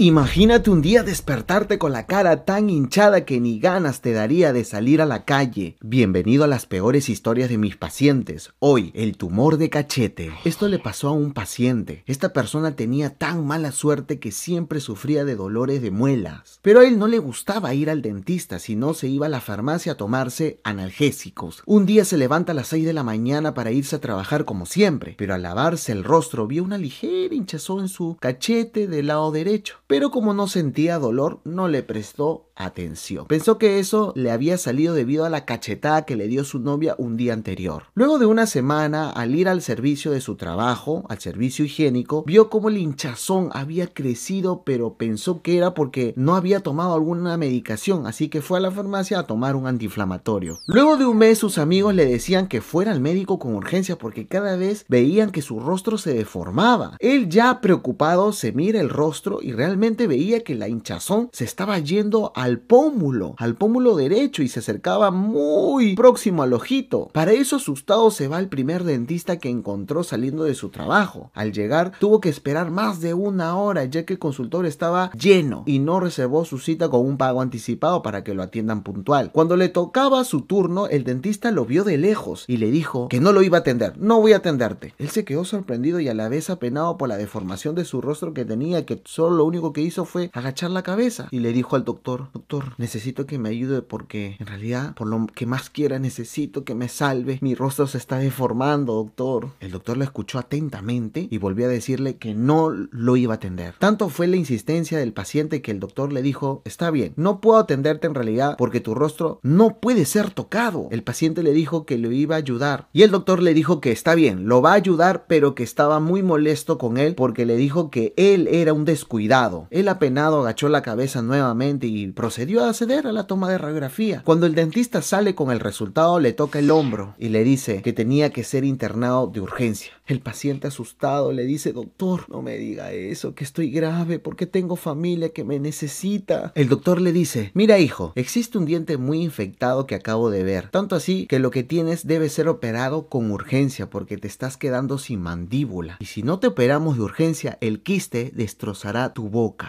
Imagínate un día despertarte con la cara tan hinchada que ni ganas te daría de salir a la calle. Bienvenido a las peores historias de mis pacientes. Hoy, el tumor de cachete. Esto le pasó a un paciente. Esta persona tenía tan mala suerte que siempre sufría de dolores de muelas. Pero a él no le gustaba ir al dentista, sino se iba a la farmacia a tomarse analgésicos. Un día se levanta a las 6 de la mañana para irse a trabajar como siempre, pero al lavarse el rostro vio una ligera hinchazón en su cachete del lado derecho pero como no sentía dolor, no le prestó atención. Pensó que eso le había salido debido a la cachetada que le dio su novia un día anterior. Luego de una semana, al ir al servicio de su trabajo, al servicio higiénico, vio cómo el hinchazón había crecido, pero pensó que era porque no había tomado alguna medicación, así que fue a la farmacia a tomar un antiinflamatorio. Luego de un mes, sus amigos le decían que fuera al médico con urgencia porque cada vez veían que su rostro se deformaba. Él ya preocupado se mira el rostro y realmente veía que la hinchazón se estaba yendo al pómulo, al pómulo derecho y se acercaba muy próximo al ojito. Para eso asustado se va el primer dentista que encontró saliendo de su trabajo. Al llegar tuvo que esperar más de una hora ya que el consultor estaba lleno y no reservó su cita con un pago anticipado para que lo atiendan puntual. Cuando le tocaba su turno, el dentista lo vio de lejos y le dijo que no lo iba a atender, no voy a atenderte. Él se quedó sorprendido y a la vez apenado por la deformación de su rostro que tenía que solo lo único que hizo fue agachar la cabeza y le dijo al doctor, doctor, necesito que me ayude porque en realidad, por lo que más quiera, necesito que me salve. Mi rostro se está deformando, doctor. El doctor lo escuchó atentamente y volvió a decirle que no lo iba a atender. Tanto fue la insistencia del paciente que el doctor le dijo, está bien, no puedo atenderte en realidad porque tu rostro no puede ser tocado. El paciente le dijo que lo iba a ayudar y el doctor le dijo que está bien, lo va a ayudar pero que estaba muy molesto con él porque le dijo que él era un descuidado el apenado agachó la cabeza nuevamente y procedió a acceder a la toma de radiografía. Cuando el dentista sale con el resultado, le toca el hombro y le dice que tenía que ser internado de urgencia. El paciente asustado le dice, doctor, no me diga eso, que estoy grave, porque tengo familia que me necesita. El doctor le dice, mira hijo, existe un diente muy infectado que acabo de ver, tanto así que lo que tienes debe ser operado con urgencia porque te estás quedando sin mandíbula. Y si no te operamos de urgencia, el quiste destrozará tu boca boca.